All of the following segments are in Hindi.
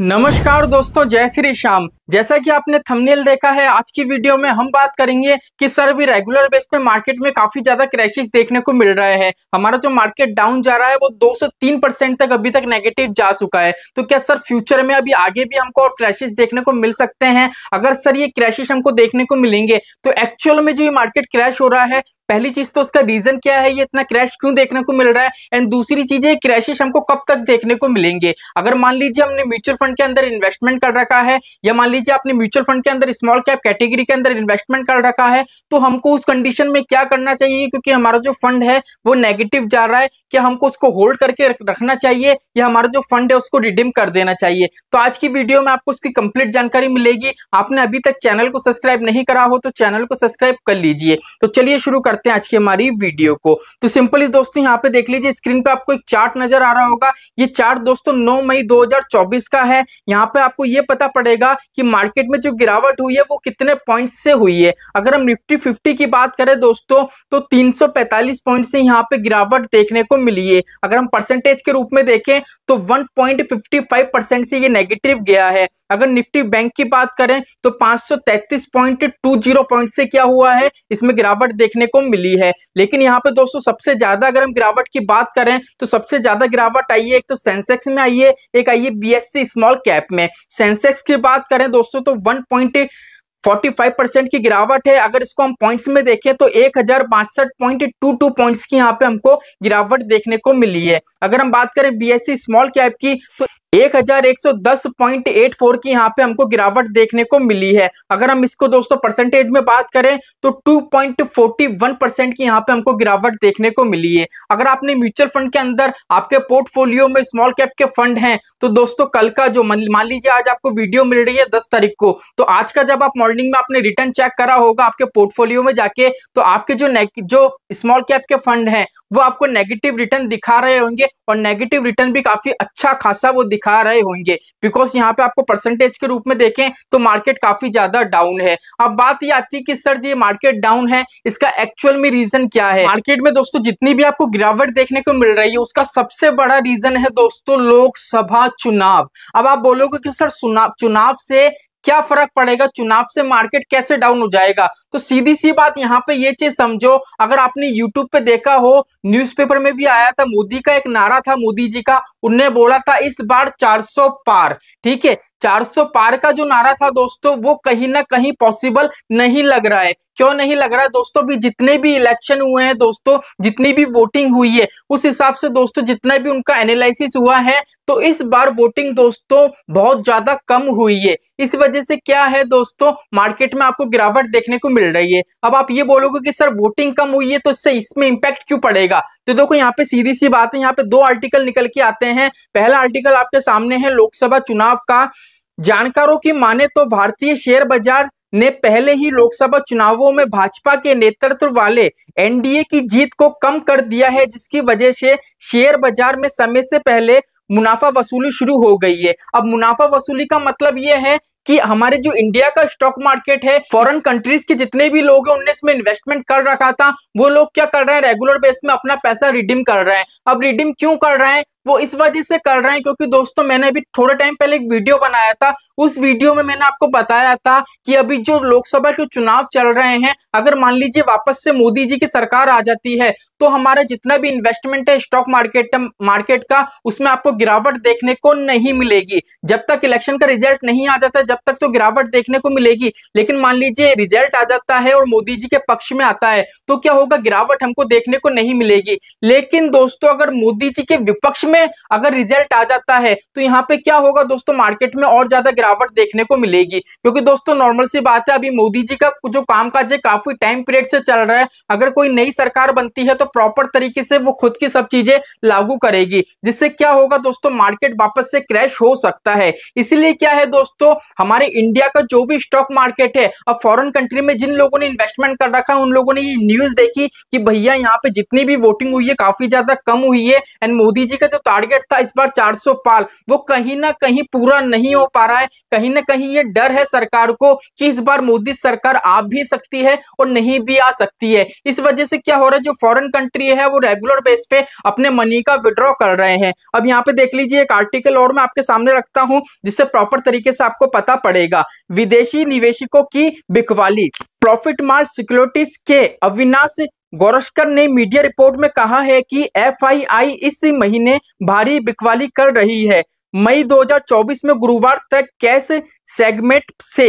नमस्कार दोस्तों जय श्री श्याम जैसा कि आपने थंबनेल देखा है आज की वीडियो में हम बात करेंगे कि सर अभी रेगुलर बेस पे मार्केट में काफी ज्यादा क्रैशेस देखने को मिल रहे हैं हमारा जो मार्केट डाउन जा रहा है वो 2 से 3 परसेंट तक अभी तक नेगेटिव जा चुका है तो क्या सर फ्यूचर में अभी आगे भी हमको और क्रैशेस देखने को मिल सकते हैं अगर सर ये क्रैशेस हमको देखने को मिलेंगे तो एक्चुअल में जो ये मार्केट क्रैश हो रहा है पहली चीज तो उसका रीजन क्या है ये इतना क्रैश क्यों देखने को मिल रहा है एंड दूसरी चीज है क्रैशेस हमको कब तक देखने को मिलेंगे अगर मान लीजिए हमने म्यूचुअल फंड फंड के अंदर इन्वेस्टमेंट कर रखा है या मान लीजिए आपने म्यूचुअल फंड के अंदर स्मॉल कैप कैटेगरी के अंदर इन्वेस्टमेंट कर रखा है तो हमको उस कंडीशन में क्या करना चाहिए क्योंकि हमारा जो फंड है वो नेगेटिव जा रहा है क्या हमको उसको होल्ड करके रखना चाहिए या हमारा जो फंड है उसको रिडीम कर देना चाहिए तो आज की वीडियो में आपको उसकी कंप्लीट जानकारी मिलेगी आपने अभी तक चैनल को सब्सक्राइब नहीं करा हो तो चैनल को सब्सक्राइब कर लीजिए तो चलिए शुरू करते हैं आज की हमारी वीडियो को तो सिंपली दोस्तों यहाँ पे देख लीजिए स्क्रीन पे आपको एक चार्ट नजर आ रहा होगा ये चार्ट दोस्तों 9 मई 2024 का है है यहाँ पे आपको ये पता पड़ेगा कि मार्केट में जो गिरावट हुई है वो कितने पॉइंट से हुई है अगर हम निफ्टी फिफ्टी की बात करें दोस्तों तो 345 पॉइंट से यहाँ पे गिरावट देखने को मिली है अगर हम परसेंटेज के रूप में देखें तो 1.55 परसेंट से ये नेगेटिव गया है अगर निफ्टी बैंक की बात करें तो 533.20 पॉइंट से क्या हुआ है इसमें गिरावट देखने को मिली है लेकिन यहाँ पे दोस्तों सबसे ज्यादा अगर हम गिरावट की बात करें तो सबसे ज्यादा गिरावट आई है एक तो सेंसेक्स में आई है एक आई है बीएससी स्मॉल स्मॉल कैप में सेंसेक्स की बात करें दोस्तों तो वन पॉइंट 45 परसेंट की गिरावट है अगर इसको हम पॉइंट्स में देखें तो एक पॉइंट्स की यहाँ पे हमको गिरावट देखने को मिली है अगर हम बात करें बी स्मॉल कैप की तो 1110.84 की यहाँ पे हमको गिरावट देखने को मिली है अगर हम इसको दोस्तों परसेंटेज में बात करें तो 2.41 परसेंट की यहाँ पे हमको गिरावट देखने को मिली है अगर आपने म्यूचुअल फंड के अंदर आपके पोर्टफोलियो में स्मॉल कैप के फंड हैं तो दोस्तों कल का जो मान लीजिए आज आपको वीडियो मिल रही है दस तारीख को तो आज का जब आप मॉर्निंग में आपने रिटर्न चेक करा होगा आपके पोर्टफोलियो में जाके तो आपके जो जो स्मॉल कैप के फंड है वो आपको नेगेटिव रिटर्न दिखा रहे होंगे और नेगेटिव रिटर्न भी काफी अच्छा खासा वो दिखा रहे होंगे बिकॉज यहाँ पे आपको परसेंटेज के रूप में देखें तो मार्केट काफी ज्यादा डाउन है अब बात ये आती है कि सर जी मार्केट डाउन है इसका एक्चुअल में रीजन क्या है मार्केट में दोस्तों जितनी भी आपको गिरावट देखने को मिल रही है उसका सबसे बड़ा रीजन है दोस्तों लोकसभा चुनाव अब आप बोलोगे कि सर चुनाव से क्या फर्क पड़ेगा चुनाव से मार्केट कैसे डाउन हो जाएगा तो सीधी सी बात यहाँ पे ये चीज समझो अगर आपने यूट्यूब पे देखा हो न्यूज़पेपर में भी आया था मोदी का एक नारा था मोदी जी का उनने बोला था इस बार 400 पार ठीक है 400 पार का जो नारा था दोस्तों वो कहीं ना कहीं पॉसिबल नहीं लग रहा है क्यों नहीं लग रहा है दोस्तों भी जितने भी इलेक्शन हुए हैं दोस्तों जितनी भी वोटिंग हुई है उस हिसाब से दोस्तों जितना भी उनका एनालिसिस हुआ है तो इस बार वोटिंग दोस्तों बहुत ज्यादा कम हुई है इस वजह से क्या है दोस्तों मार्केट में आपको गिरावट देखने को मिल रही है अब आप ये बोलोगे की सर वोटिंग कम हुई है तो इससे इसमें इम्पैक्ट क्यों पड़ेगा तो देखो यहाँ पे सीधी सी बात है यहाँ पे दो आर्टिकल निकल के आते हैं हैं पहला आर्टिकल आपके सामने है लोकसभा चुनाव का जानकारों की माने तो भारतीय शेयर बाजार ने पहले ही लोकसभा चुनावों में भाजपा के नेतृत्व वाले एनडीए की जीत को कम कर दिया है जिसकी वजह से शेयर बाजार में समय से पहले मुनाफा वसूली शुरू हो गई है अब मुनाफा वसूली का मतलब यह है कि हमारे जो इंडिया का स्टॉक मार्केट है फॉरेन कंट्रीज के जितने भी लोग हैं उनने इसमें इन्वेस्टमेंट कर रखा था वो लोग क्या कर रहे हैं रेगुलर बेस में अपना पैसा रिडीम कर रहे हैं अब रिडीम क्यों कर रहे हैं वो इस वजह से कर रहे हैं क्योंकि दोस्तों मैंने अभी थोड़े टाइम पहले एक वीडियो बनाया था उस वीडियो में मैंने आपको बताया था कि अभी जो लोकसभा के चुनाव चल रहे हैं अगर मान लीजिए वापस से मोदी जी की सरकार आ जाती है तो हमारा जितना भी इन्वेस्टमेंट है स्टॉक मार्केट मार्केट का उसमें आपको गिरावट देखने को नहीं मिलेगी जब तक इलेक्शन का रिजल्ट नहीं आ जाता जब तक तो गिरावट देखने को मिलेगी लेकिन मान लीजिए रिजल्ट आ जाता है और मोदी जी के पक्ष में आता है तो क्या होगा गिरावट हमको देखने को नहीं मिलेगी लेकिन दोस्तों अगर मोदी जी के विपक्ष में अगर रिजल्ट आ जाता है तो यहाँ पे क्या होगा दोस्तों मार्केट में और ज्यादा गिरावट देखने को मिलेगी क्योंकि दोस्तों नॉर्मल सी बात है अभी मोदी जी का जो कामकाज है काफी टाइम पीरियड से चल रहा है अगर कोई नई सरकार बनती है तो प्रॉपर तरीके से वो खुद की सब चीजें लागू करेगी जिससे क्या होगा दोस्तों मार्केट वापस से क्रैश हो सकता है इसीलिए क्या है दोस्तों हमारे इंडिया का जो भी स्टॉक मार्केट है अब फॉरेन कंट्री में जिन लोगों ने इन्वेस्टमेंट कर रखा है उन लोगों ने ये न्यूज देखी कि भैया यहाँ पे जितनी भी वोटिंग हुई है काफी ज्यादा कम हुई है एंड मोदी जी का जो टारगेट था इस बार चार पाल वो कहीं ना कहीं पूरा नहीं हो पा रहा है कहीं ना कहीं ये डर है सरकार को कि इस बार मोदी सरकार आ भी सकती है और नहीं भी आ सकती है इस वजह से क्या हो रहा है जो फॉरेन कंट्री है वो रेगुलर बेस पे अपने मनी का विड्रॉ कर रहे हैं अब यहाँ पे देख लीजिए एक आर्टिकल और मैं आपके सामने रखता हूँ जिससे प्रॉपर तरीके से आपको पता पड़ेगा विदेशी निवेशकों की बिकवाली प्रॉफिट मार्च सिक्योरिटीज के अविनाश गोरस्कर ने मीडिया रिपोर्ट में कहा है कि एफआईआई इस महीने भारी बिकवाली कर रही है मई 2024 में गुरुवार तक कैश सेगमेंट से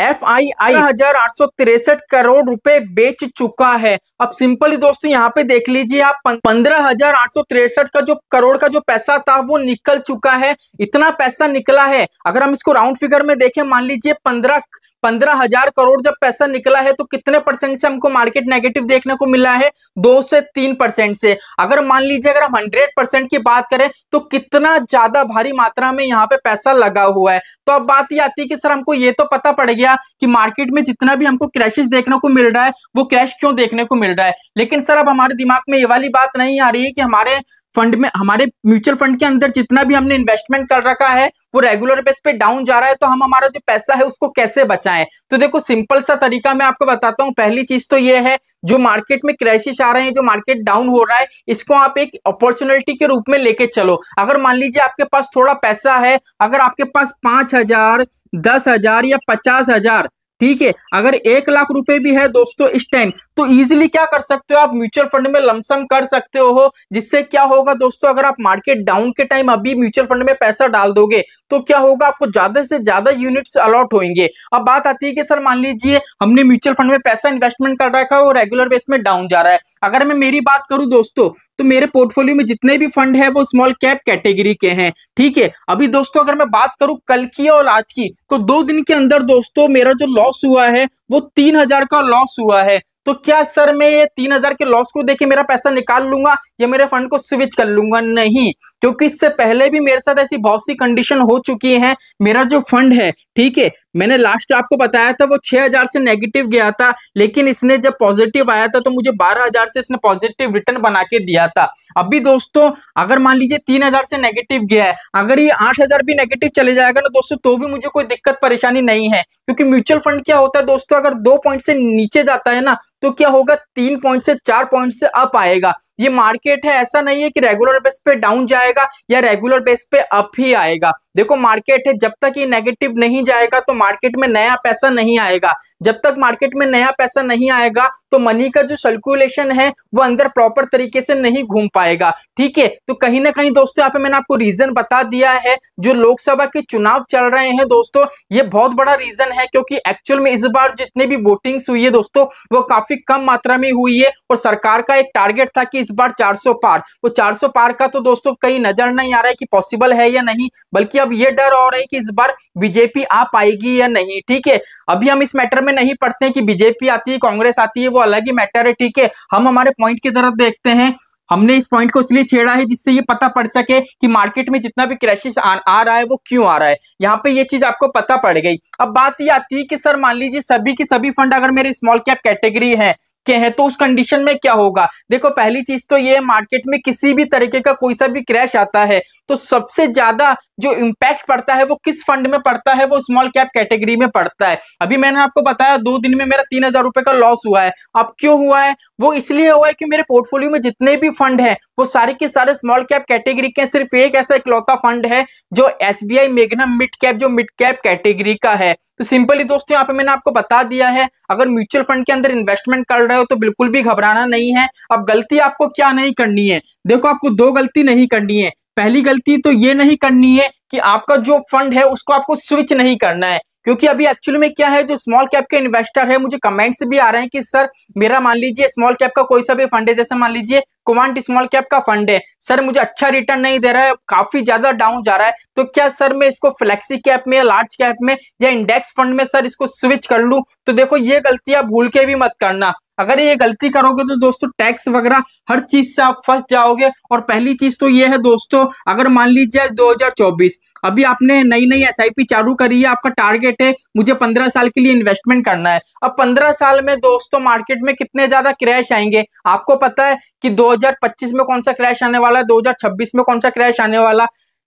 एफ आई आई हजार आठ सौ तिरसठ करोड़ रुपए बेच चुका है अब सिंपली दोस्तों यहाँ पे देख लीजिए आप पंद्रह हजार आठ सौ तिरसठ का जो करोड़ का जो पैसा था वो निकल चुका है इतना पैसा निकला है अगर हम इसको राउंड फिगर में देखें मान लीजिए पंद्रह पंद्रह हजार करोड़ जब पैसा निकला है तो कितने परसेंट से हमको मार्केट नेगेटिव देखने को मिला है दो से तीन परसेंट से अगर मान लीजिए अगर हम हंड्रेड परसेंट की बात करें तो कितना ज्यादा भारी मात्रा में यहाँ पे पैसा लगा हुआ है तो अब बात ये आती है कि सर हमको ये तो पता पड़ गया कि मार्केट में जितना भी हमको क्रैशेज देखने को मिल रहा है वो क्रैश क्यों देखने को मिल रहा है लेकिन सर अब हमारे दिमाग में ये वाली बात नहीं आ रही है कि हमारे फंड में हमारे म्यूचुअल फंड के अंदर जितना भी हमने इन्वेस्टमेंट कर रखा है वो रेगुलर बेस पे डाउन जा रहा है तो हम हमारा जो पैसा है उसको कैसे बचाएं तो देखो सिंपल सा तरीका मैं आपको बताता हूँ पहली चीज तो ये है जो मार्केट में क्रैशेस आ रहे हैं जो मार्केट डाउन हो रहा है इसको आप एक अपॉर्चुनिटी के रूप में लेके चलो अगर मान लीजिए आपके पास थोड़ा पैसा है अगर आपके पास पांच हजार दस हजार या पचास हजार ठीक है अगर एक लाख रुपए भी है दोस्तों इस टाइम तो इजीली क्या कर सकते हो आप म्यूचुअल फंड में लमसम कर सकते हो जिससे क्या होगा दोस्तों अगर आप मार्केट डाउन के टाइम अभी म्यूचुअल फंड में पैसा डाल दोगे तो क्या होगा आपको ज्यादा से ज्यादा यूनिट्स अलॉट होंगे अब बात आती है कि सर मान लीजिए हमने म्यूचुअल फंड में पैसा इन्वेस्टमेंट कर रखा है वो रेगुलर बेस में डाउन जा रहा है अगर मैं मेरी बात करूं दोस्तों तो मेरे पोर्टफोलियो में जितने भी फंड है वो स्मॉल कैप कैटेगरी के हैं ठीक है अभी दोस्तों अगर मैं बात करूं कल की और आज की तो दो दिन के अंदर दोस्तों मेरा जो लॉस हुआ है वो तीन हजार का लॉस हुआ है तो क्या सर मैं ये तीन हजार के लॉस को देखे मेरा पैसा निकाल लूंगा या मेरे फंड को स्विच कर लूंगा नहीं क्योंकि इससे पहले भी मेरे साथ ऐसी बहुत सी कंडीशन हो चुकी है मेरा जो फंड है ठीक है मैंने लास्ट आपको बताया था वो 6000 से नेगेटिव गया था लेकिन इसने जब पॉजिटिव आया था तो मुझे 12000 से इसने पॉजिटिव रिटर्न बना के दिया था अभी दोस्तों अगर मान लीजिए 3000 से नेगेटिव गया है अगर ये 8000 भी नेगेटिव चले जाएगा ना दोस्तों तो भी मुझे कोई दिक्कत परेशानी नहीं है क्योंकि म्यूचुअल फंड क्या होता है दोस्तों अगर दो पॉइंट से नीचे जाता है ना तो क्या होगा तीन पॉइंट से चार पॉइंट से अप आएगा ये मार्केट है ऐसा नहीं है कि रेगुलर बेस पे डाउन जाएगा या रेगुलर बेस पे अप ही आएगा देखो मार्केट है जब तक ये नेगेटिव नहीं जाएगा तो मार्केट में नया पैसा नहीं आएगा जब तक मार्केट में नया पैसा नहीं आएगा तो मनी का जो सर्कुलेशन है वो अंदर प्रॉपर तरीके से नहीं घूम पाएगा ठीक है तो कहीं ना कहीं दोस्तों यहाँ पे मैंने आपको रीजन बता दिया है जो लोकसभा के चुनाव चल रहे हैं दोस्तों ये बहुत बड़ा रीजन है क्योंकि एक्चुअल में इस बार जितनी भी वोटिंग हुई है दोस्तों वो काफी कम मात्रा में हुई है और सरकार का एक टारगेट था कि इस बार चार पार वो चार पार का तो दोस्तों कहीं नजर नहीं आ रहा है कि पॉसिबल है या नहीं बल्कि अब ये डर हो रहा है कि इस बार बीजेपी आ पाएगी आती या नहीं ठीक है अभी हम इस मैटर में नहीं पढ़ते कि बीजेपी आती है कांग्रेस आती है वो अलग ही मैटर है ठीक है हम हमारे पॉइंट की तरफ देखते हैं हमने इस पॉइंट को इसलिए छेड़ा है जिससे ये पता पड़ सके कि मार्केट में जितना भी क्रैशिस आ, आ रहा है वो क्यों आ रहा है यहाँ पे ये चीज आपको पता पड़ गई अब बात ये आती है कि सर मान लीजिए सभी की सभी फंड अगर मेरे स्मॉल कैप कैटेगरी है के हैं तो उस कंडीशन में क्या होगा देखो पहली चीज तो ये मार्केट में किसी भी तरीके का कोई सा भी क्रैश आता है तो सबसे ज्यादा जो इम्पैक्ट पड़ता है वो किस फंड में पड़ता है वो स्मॉल कैप कैटेगरी में पड़ता है अभी मैंने आपको बताया दो दिन में मेरा तीन हजार रुपए का लॉस हुआ है अब क्यों हुआ है वो इसलिए हुआ है कि मेरे पोर्टफोलियो में जितने भी फंड हैं वो सारे के सारे स्मॉल कैप कैटेगरी के सिर्फ एक ऐसा इकलौता फंड है जो एस बी आई मेघना मिड कैप जो मिड कैप कैटेगरी का है तो सिंपली दोस्तों यहाँ पे मैंने आपको बता दिया है अगर म्यूचुअल फंड के अंदर इन्वेस्टमेंट कर रहे रहे हो तो बिल्कुल भी घबराना नहीं है अब गलती आपको क्या नहीं करनी है देखो आपको दो गलती नहीं करनी है पहली गलती तो ये नहीं करनी है कि आपका जो फंड है उसको आपको स्विच नहीं करना है क्योंकि अभी एक्चुअली में क्या है जो स्मॉल कैप के इन्वेस्टर है मुझे कमेंट्स भी आ रहे हैं कि सर मेरा मान लीजिए स्मॉल कैप का कोई सा भी फंड है जैसे मान लीजिए कुमांट स्मॉल कैप का फंड है सर मुझे अच्छा रिटर्न नहीं दे रहा है काफी ज्यादा डाउन जा रहा है तो क्या सर मैं इसको फ्लेक्सी कैप में या लार्ज कैप में या इंडेक्स फंड में सर इसको स्विच कर लूँ तो देखो ये गलती आप भूल के भी मत करना अगर ये गलती करोगे तो दोस्तों टैक्स वगैरह हर चीज से आप फंस जाओगे और पहली चीज तो ये है दोस्तों अगर मान लीजिए 2024 अभी आपने नई नई एसआईपी चालू करी है आपका टारगेट है मुझे 15 साल के लिए इन्वेस्टमेंट करना है अब 15 साल में दोस्तों मार्केट में कितने ज्यादा क्रैश आएंगे आपको पता है कि दो 2025 में कौन सा क्रैश आने वाला है 2026 में कौन सा क्रैश आने वाला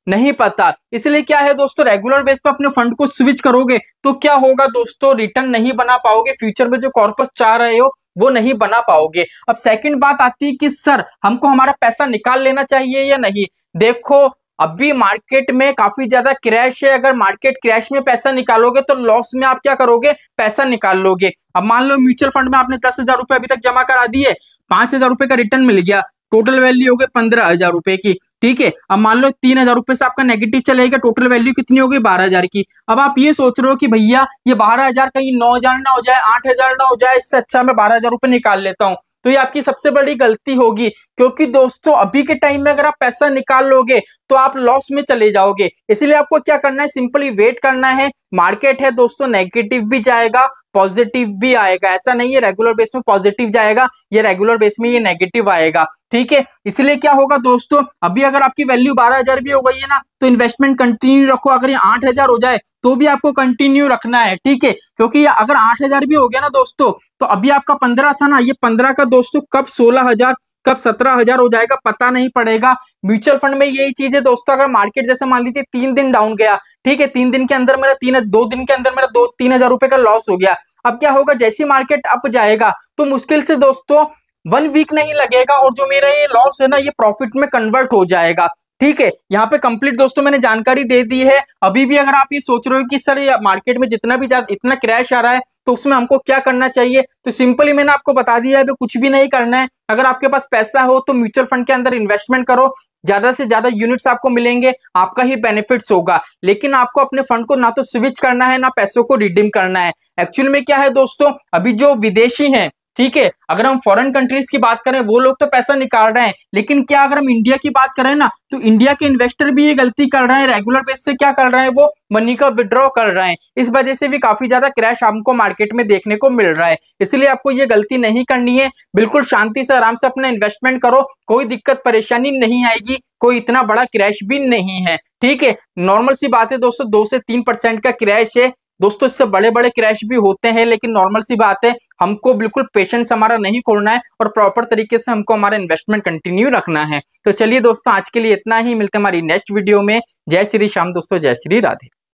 नहीं पता इसलिए क्या है दोस्तों रेगुलर बेस पर अपने फंड को स्विच करोगे तो क्या होगा दोस्तों रिटर्न नहीं बना पाओगे फ्यूचर में जो कॉर्पस चाह रहे हो वो नहीं बना पाओगे अब सेकंड बात आती है कि सर हमको हमारा पैसा निकाल लेना चाहिए या नहीं देखो अभी मार्केट में काफी ज्यादा क्रैश है अगर मार्केट क्रैश में पैसा निकालोगे तो लॉस में आप क्या करोगे पैसा निकाल लोगे अब मान लो म्यूचुअल फंड में आपने दस हजार रुपए अभी तक जमा करा दिए पांच हजार रुपए का रिटर्न मिल गया टोटल वैल्यू हो गई पंद्रह हजार रुपए की ठीक है अब मान लो तीन हजार रुपए से आपका नेगेटिव चलेगा टोटल वैल्यू कितनी होगी बारह हजार की अब आप ये सोच रहे हो कि भैया ये बारह हजार कहीं नौ हजार ना हो जाए आठ हजार ना हो जाए इससे अच्छा मैं बारह हजार रुपये निकाल लेता हूँ तो ये आपकी सबसे बड़ी गलती होगी क्योंकि दोस्तों अभी के टाइम में अगर आप पैसा निकाल लोगे तो आप लॉस में चले जाओगे इसलिए आपको क्या करना है सिंपली वेट करना है मार्केट है दोस्तों नेगेटिव भी जाएगा पॉजिटिव भी आएगा ऐसा नहीं है रेगुलर बेस में पॉजिटिव जाएगा ये रेगुलर बेस में ये नेगेटिव आएगा ठीक है इसलिए क्या होगा दोस्तों अभी अगर आपकी वैल्यू बारह हजार भी हो गई है ना तो इन्वेस्टमेंट कंटिन्यू रखो अगर ये आठ हजार हो जाए तो भी आपको कंटिन्यू रखना है ठीक है क्योंकि अगर आठ हजार भी हो गया ना दोस्तों तो अभी आपका पंद्रह था ना ये पंद्रह का दोस्तों कब सोलह हजार कब सत्रह हजार हो जाएगा पता नहीं पड़ेगा म्यूचुअल फंड में यही चीज है दोस्तों अगर मार्केट जैसे मान लीजिए तीन दिन डाउन गया ठीक है तीन दिन के अंदर मेरा तीन दो दिन के अंदर मेरा दो तीन हजार रुपए का लॉस हो गया अब क्या होगा जैसी मार्केट अप जाएगा तो मुश्किल से दोस्तों वन वीक नहीं लगेगा और जो मेरा ये लॉस है ना ये प्रॉफिट में कन्वर्ट हो जाएगा ठीक है यहाँ पे कंप्लीट दोस्तों मैंने जानकारी दे दी है अभी भी अगर आप ये सोच रहे हो कि सर ये मार्केट में जितना भी इतना क्रैश आ रहा है तो उसमें हमको क्या करना चाहिए तो सिंपली मैंने आपको बता दिया है अभी कुछ भी नहीं करना है अगर आपके पास पैसा हो तो म्यूचुअल फंड के अंदर इन्वेस्टमेंट करो ज्यादा से ज्यादा यूनिट्स आपको मिलेंगे आपका ही बेनिफिट्स होगा लेकिन आपको अपने फंड को ना तो स्विच करना है ना पैसों को रिडीम करना है एक्चुअल में क्या है दोस्तों अभी जो विदेशी हैं ठीक है अगर हम फॉरेन कंट्रीज की बात करें वो लोग तो पैसा निकाल रहे हैं लेकिन क्या अगर हम इंडिया की बात करें ना तो इंडिया के इन्वेस्टर भी ये गलती कर रहे हैं रेगुलर बेस से क्या कर रहे हैं वो मनी का विड्रॉ कर रहे हैं इस वजह से भी काफी ज्यादा क्रैश हमको मार्केट में देखने को मिल रहा है इसलिए आपको ये गलती नहीं करनी है बिल्कुल शांति से आराम से अपना इन्वेस्टमेंट करो कोई दिक्कत परेशानी नहीं आएगी कोई इतना बड़ा क्रैश भी नहीं है ठीक है नॉर्मल सी बात है दोस्तों दो से तीन परसेंट का क्रैश है दोस्तों इससे बड़े बड़े क्रैश भी होते हैं लेकिन नॉर्मल सी बात है हमको बिल्कुल पेशेंस हमारा नहीं खोलना है और प्रॉपर तरीके से हमको हमारा इन्वेस्टमेंट कंटिन्यू रखना है तो चलिए दोस्तों आज के लिए इतना ही मिलते हमारी नेक्स्ट वीडियो में जय श्री श्याम दोस्तों जय श्री राधे